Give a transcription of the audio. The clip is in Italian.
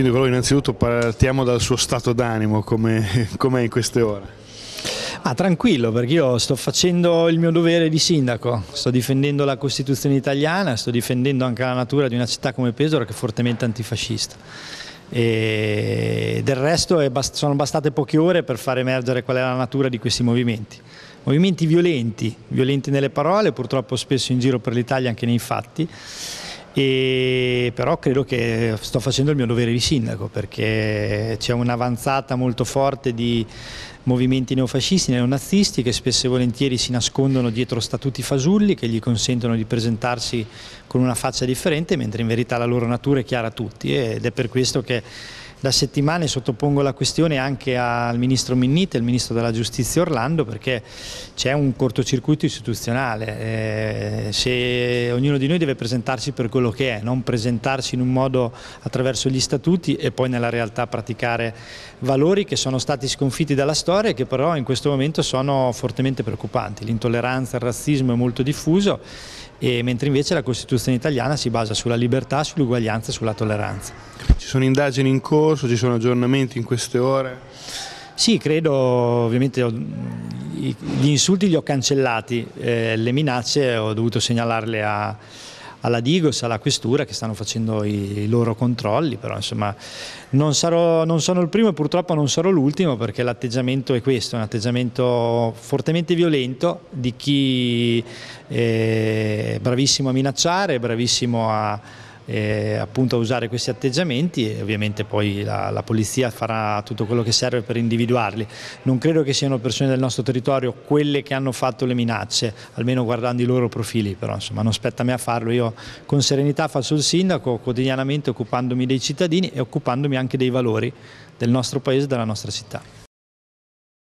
Sindaco, innanzitutto partiamo dal suo stato d'animo, com'è com in queste ore? Ah, tranquillo, perché io sto facendo il mio dovere di sindaco, sto difendendo la Costituzione italiana, sto difendendo anche la natura di una città come Pesaro che è fortemente antifascista. E del resto bast sono bastate poche ore per far emergere qual è la natura di questi movimenti. Movimenti violenti, violenti nelle parole, purtroppo spesso in giro per l'Italia anche nei fatti, e però credo che sto facendo il mio dovere di sindaco perché c'è un'avanzata molto forte di movimenti neofascisti, neonazisti che spesso e volentieri si nascondono dietro statuti fasulli che gli consentono di presentarsi con una faccia differente mentre in verità la loro natura è chiara a tutti ed è per questo che da settimane sottopongo la questione anche al Ministro Minnite, al Ministro della Giustizia Orlando, perché c'è un cortocircuito istituzionale. Eh, se ognuno di noi deve presentarsi per quello che è, non presentarsi in un modo attraverso gli statuti e poi nella realtà praticare valori che sono stati sconfitti dalla storia e che però in questo momento sono fortemente preoccupanti. L'intolleranza, il razzismo è molto diffuso e mentre invece la Costituzione italiana si basa sulla libertà, sull'uguaglianza e sulla tolleranza. Ci sono indagini in corso, ci sono aggiornamenti in queste ore? Sì, credo, ovviamente gli insulti li ho cancellati, eh, le minacce ho dovuto segnalarle a, alla Digos, alla Questura che stanno facendo i, i loro controlli, però insomma non, sarò, non, sono il primo e purtroppo non sarò l'ultimo perché l'atteggiamento è questo, un atteggiamento fortemente violento di chi è bravissimo a minacciare, bravissimo a eh, appunto a usare questi atteggiamenti e ovviamente poi la, la, polizia farà tutto quello che serve per individuarli. Non credo che siano persone del nostro territorio quelle che hanno fatto le minacce, almeno guardando i loro profili, però insomma non spetta a me a farlo. Io con serenità faccio il sindaco quotidianamente occupandomi dei cittadini e occupandomi anche dei valori del nostro paese e della nostra città.